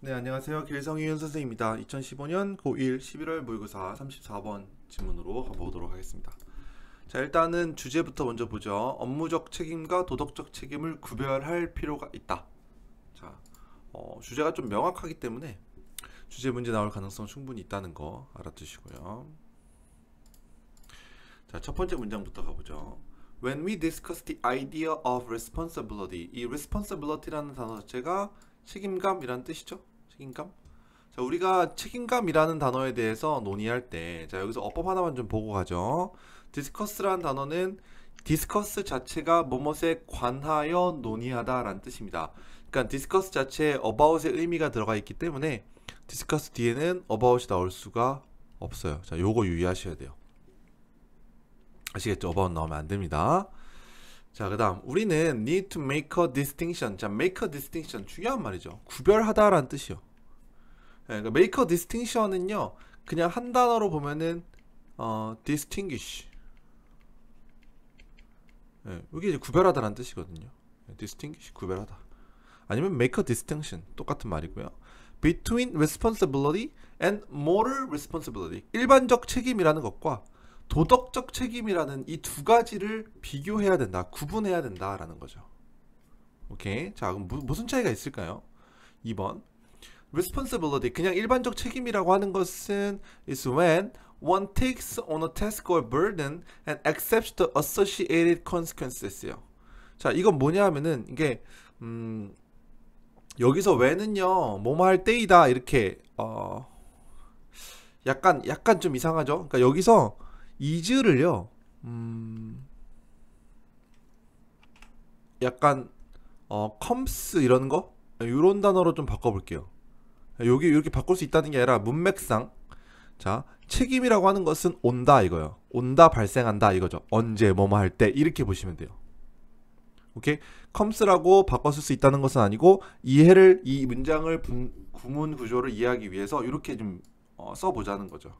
네, 안녕하세요. 길성 윤선생입니다. 2015년 고1 11월 모의고사 34번 지문으로 가보도록 하겠습니다. 자, 일단은 주제부터 먼저 보죠. 업무적 책임과 도덕적 책임을 구별할 필요가 있다. 자, 어, 주제가 좀 명확하기 때문에 주제 문제 나올 가능성 충분히 있다는 거 알아두시고요. 자, 첫 번째 문장부터 가보죠. When we discuss the idea of responsibility, 이 responsibility라는 단어 자체가 책임감이란 뜻이죠. 책임감. 자, 우리가 책임감이라는 단어에 대해서 논의할 때, 자, 여기서 어법 하나만 좀 보고 가죠. 디스커스라는 단어는 디스커스 자체가 무엇에 관하여 논의하다라는 뜻입니다. 그러니까 디스커스 자체에 about의 의미가 들어가 있기 때문에 디스커스 뒤에는 about이 나올 수가 없어요. 자, 요거 유의하셔야 돼요. 아시겠죠? about 나오면 안 됩니다. 자, 그 다음 우리는 need to make a distinction. 자, make a distinction 중요한 말이죠. 구별하다라는 뜻이요. 네, 그러니까 make a distinction은요. 그냥 한 단어로 보면은 어, distinguish. 네, 이게 이제 구별하다라는 뜻이거든요. distinguish 구별하다. 아니면 make a distinction 똑같은 말이고요. between responsibility and moral responsibility 일반적 책임이라는 것과 도덕적 책임이라는 이 두 가지를 비교해야 된다, 구분해야 된다라는 거죠. 오케이. 자, 그럼 무, 무슨 차이가 있을까요? 2번. responsibility 그냥 일반적 책임이라고 하는 것은 is when one takes on a task or burden and accepts the associated consequences요. 자, 이건 뭐냐 하면은 이게 음 여기서 w h 요 뭐뭐할 때이다 이렇게 어 약간 약간 좀 이상하죠. 그러니까 여기서 이즈를요 음 약간 어 컴스 이런 거요런 단어로 좀 바꿔볼게요 여기 이렇게 바꿀 수 있다는 게 아니라 문맥상 자 책임이라고 하는 것은 온다 이거요 온다 발생한다 이거죠 언제 뭐뭐 할 때 이렇게 보시면 돼요 오케이 컴스라고 바꿨을수 있다는 것은 아니고 이해를 이 문장을 분, 구문 구조를 이해하기 위해서 이렇게 좀 어, 써보자는 거죠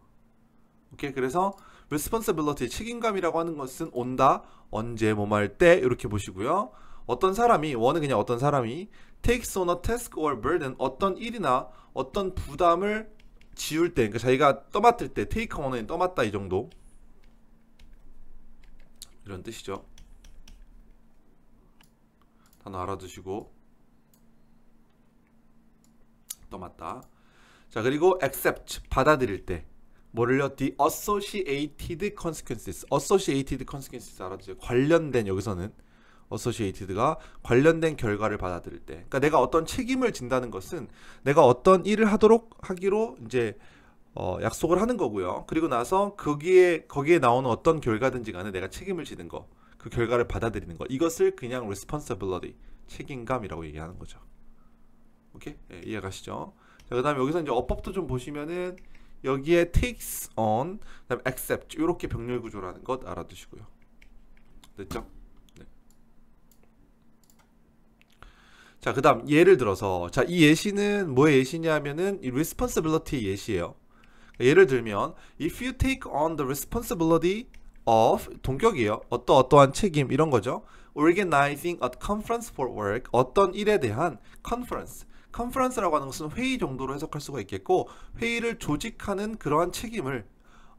오케이 그래서 responsibility 책임감이라고 하는 것은 온다 언제 뭐말때 이렇게 보시고요. 어떤 사람이 원은 그냥 어떤 사람이 takes on a task or burden 어떤 일이나 어떤 부담을 지울 때 그러니까 자기가 떠맡을 때 take on은 떠맡다 이 정도 이런 뜻이죠. 단어 알아두시고 떠맡다. 자 그리고 accept 받아들일 때 뭐를요? The associated consequences. associated consequences 알아두세요. 관련된 여기서는 associated가 관련된 결과를 받아들일 때. 그러니까 내가 어떤 책임을 진다는 것은 내가 어떤 일을 하도록 하기로 이제 어, 약속을 하는 거고요. 그리고 나서 거기에 거기에 나오는 어떤 결과든지 간에 내가 책임을 지는 거. 그 결과를 받아들이는 거. 이것을 그냥 responsibility 책임감이라고 얘기하는 거죠. 오케이? 예, 이해 가시죠? 자, 그다음에 여기서 이제 어법도 좀 보시면은 여기에 takes on, 그다음에 accept 이렇게 병렬 구조라는 것 알아두시고요. 됐죠? 네. 자, 그다음 예를 들어서 자, 이 예시는 뭐의 예시냐면은 이 responsibility 예시예요. 예를 들면 if you take on the responsibility of 동격이에요. 어떠 어떠한 책임 이런 거죠. organizing a conference for work 어떤 일에 대한 conference 컨퍼런스라고 하는 것은 회의 정도로 해석할 수가 있겠고 회의를 조직하는 그러한 책임을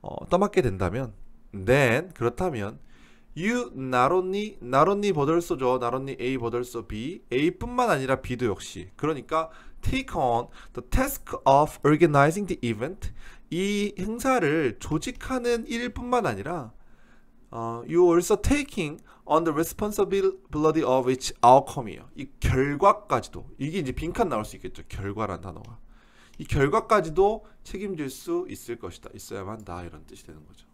어, 떠맡게 된다면 then 그렇다면 you not only not only but also 저 not only A but also B A뿐만 아니라 B도 역시 그러니까 take on the task of organizing the event 이 행사를 조직하는 일뿐만 아니라 어, you also taking on the responsibility of its outcome이에요. 이 결과까지도 이게 이제 빈칸 나올 수 있겠죠. 결과란 단어가 이 결과까지도 책임질 수 있을 것이다. 있어야만 다 이런 뜻이 되는 거죠.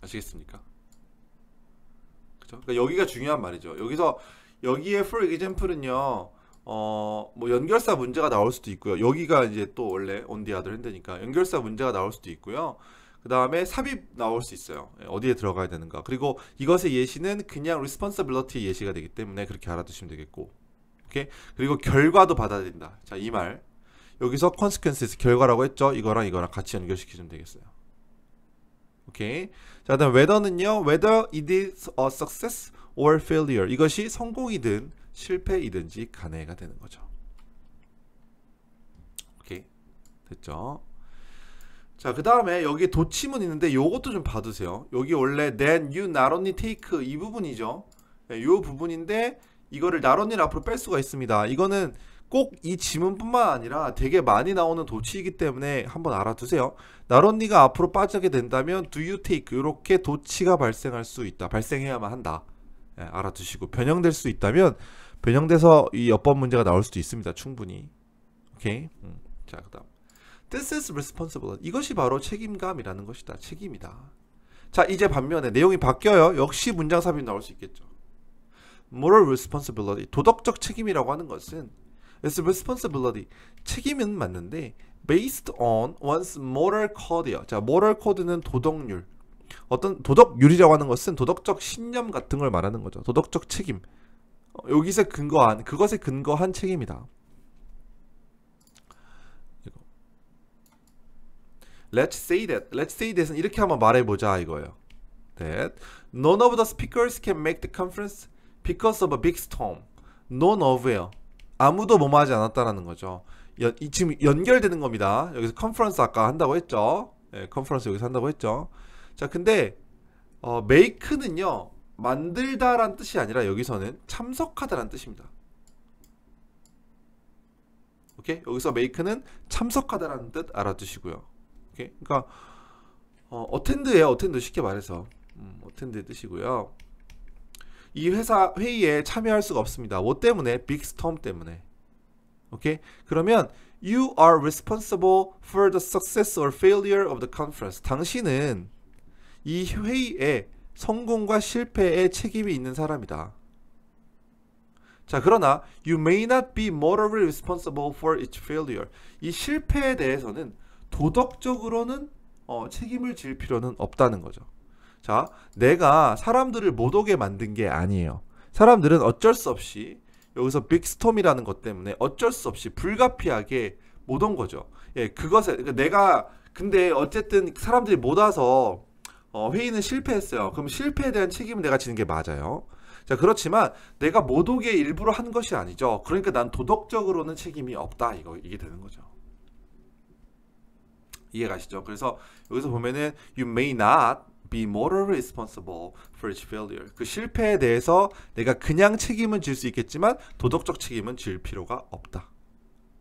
아시겠습니까? 그죠? 그러니까 여기가 중요한 말이죠. 여기서 여기에 for example은요. 어, 뭐 연결사 문제가 나올 수도 있고요. 여기가 이제 또 원래 온디아들 핸드니까 연결사 문제가 나올 수도 있고요. 그 다음에 삽입 나올 수 있어요. 예, 어디에 들어가야 되는가. 그리고 이것의 예시는 그냥 responsibility 예시가 되기 때문에 그렇게 알아두시면 되겠고. 오케이? 그리고 결과도 받아야된다 자, 이 말. 여기서 consequences 결과라고 했죠. 이거랑 이거랑 같이 연결시키면 되겠어요. 오케이. 자, 다음 whether는요. whether it is a success or failure. 이것이 성공이든 실패이든지 간해가 되는 거죠. 오케이. 됐죠. 자, 그 다음에 여기 도침은 있는데 요것도 좀 봐두세요. 여기 원래 then you not only take 이 부분이죠. 네, 요 부분인데 이거를 not only 앞으로 뺄 수가 있습니다. 이거는 꼭 이 지문뿐만 아니라 되게 많이 나오는 도치이기 때문에 한번 알아두세요. not 가 앞으로 빠지게 된다면 do you take 이렇게 도치가 발생할 수 있다. 발생해야만 한다. 네, 알아두시고 변형될 수 있다면 변형돼서 이 여법 문제가 나올 수도 있습니다. 충분히. 오케이. 음. 자, 그다음. This is responsible. 이것이 바로 책임감이라는 것이다. 책임이다. 자, 이제 반면에 내용이 바뀌어요. 역시 문장 삽입 나올 수 있겠죠. moral responsibility 도덕적 책임이라고 하는 것은 is responsibility 책임은 맞는데 based on one's moral code요. 자, moral code는 도덕률. 어떤 도덕률이라고 하는 것은 도덕적 신념 같은 걸 말하는 거죠. 도덕적 책임. 여기서 근거한 그것에 근거한 책입니다. Let's say that. Let's say that은 이렇게 한번 말해보자 이거예요. That none of the speakers can make the conference because of a big storm. None of예요. 아무도 뭐뭐하지 않았다라는 거죠. 연, 이, 지금 연결되는 겁니다. 여기서 컨퍼런스 아까 한다고 했죠. 예, 컨퍼런스 여기서 한다고 했죠. 자, 근데 어, make는요. 만들다란 뜻이 아니라 여기서는 참석하다란 뜻입니다. 오케이? 여기서 m a k 는 참석하다라는 뜻 알아두시고요. 오케이? 그러니까 어, 어텐드예요. 어텐드 쉽게 말해서 음, 어텐드 뜻이고요. 이 회사 회의에 참여할 수가 없습니다. 뭐 때문에? 빅 스톰 때문에. 오케이? 그러면 you are responsible for the success or failure of the conference. 당신은 이 회의에 성공과 실패에 책임이 있는 사람이다. 자, 그러나 you may not be morally responsible for its failure. 이 실패에 대해서는 도덕적으로는 어, 책임을 질 필요는 없다는 거죠. 자, 내가 사람들을 못 오게 만든 게 아니에요. 사람들은 어쩔 수 없이 여기서 빅스톰이라는 것 때문에 어쩔 수 없이 불가피하게 못 온 거죠. 예, 그것에 그러니까 내가 근데 어쨌든 사람들이 못 와서 어, 회의는 실패했어요. 그럼 실패에 대한 책임은 내가 지는 게 맞아요. 자, 그렇지만 내가 못 오게 일부러 한 것이 아니죠. 그러니까 난 도덕적으로는 책임이 없다. 이거 이게 되는 거죠. 이해가시죠? 그래서 여기서 보면은 you may not be morally responsible for each failure. 그 실패에 대해서 내가 그냥 책임은 질 수 있겠지만 도덕적 책임은 질 필요가 없다.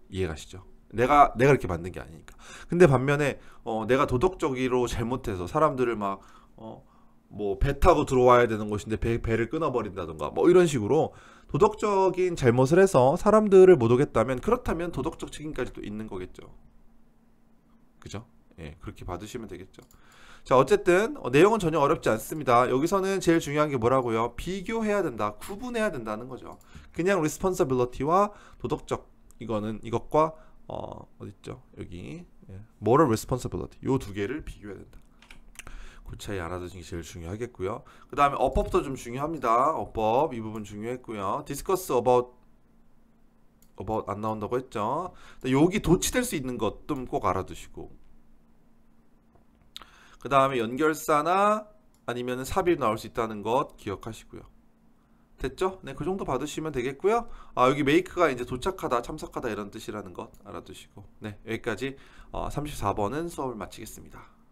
이해가시죠? 내가 내가 이렇게 만든 게 아니니까. 근데 반면에 어, 내가 도덕적으로 잘못해서 사람들을 막 어, 뭐배 타고 들어와야 되는 곳인데 배, 배를 끊어버린다던가 뭐 이런 식으로 도덕적인 잘못을 해서 사람들을 못 오겠다면 그렇다면 도덕적 책임까지도 있는 거겠죠. 그죠? 예, 그렇게 받으시면 되겠죠. 자, 어쨌든 어, 내용은 전혀 어렵지 않습니다. 여기서는 제일 중요한 게 뭐라고요? 비교해야 된다, 구분해야 된다는 거죠. 그냥 리스폰서빌러티와 도덕적 이거는 이것과 어, 어딨죠? 여기 예. moral responsibility 요 두 개를 비교해야 된다. 그 차이 알아두는 게 제일 중요하겠고요. 그 다음에 어법도 좀 중요합니다. 어법 이 부분 중요했고요. discuss about about 안 나온다고 했죠. 여기 도치될 수 있는 것도꼭 알아두시고 그 다음에 연결사나 아니면 삽입 나올 수 있다는 것 기억하시고요. 됐죠? 네, 그 정도 받으시면 되겠고요. 아, 여기 메이크가 이제 도착하다, 참석하다 이런 뜻이라는 것 알아두시고. 네, 여기까지 어, 34번은 수업을 마치겠습니다.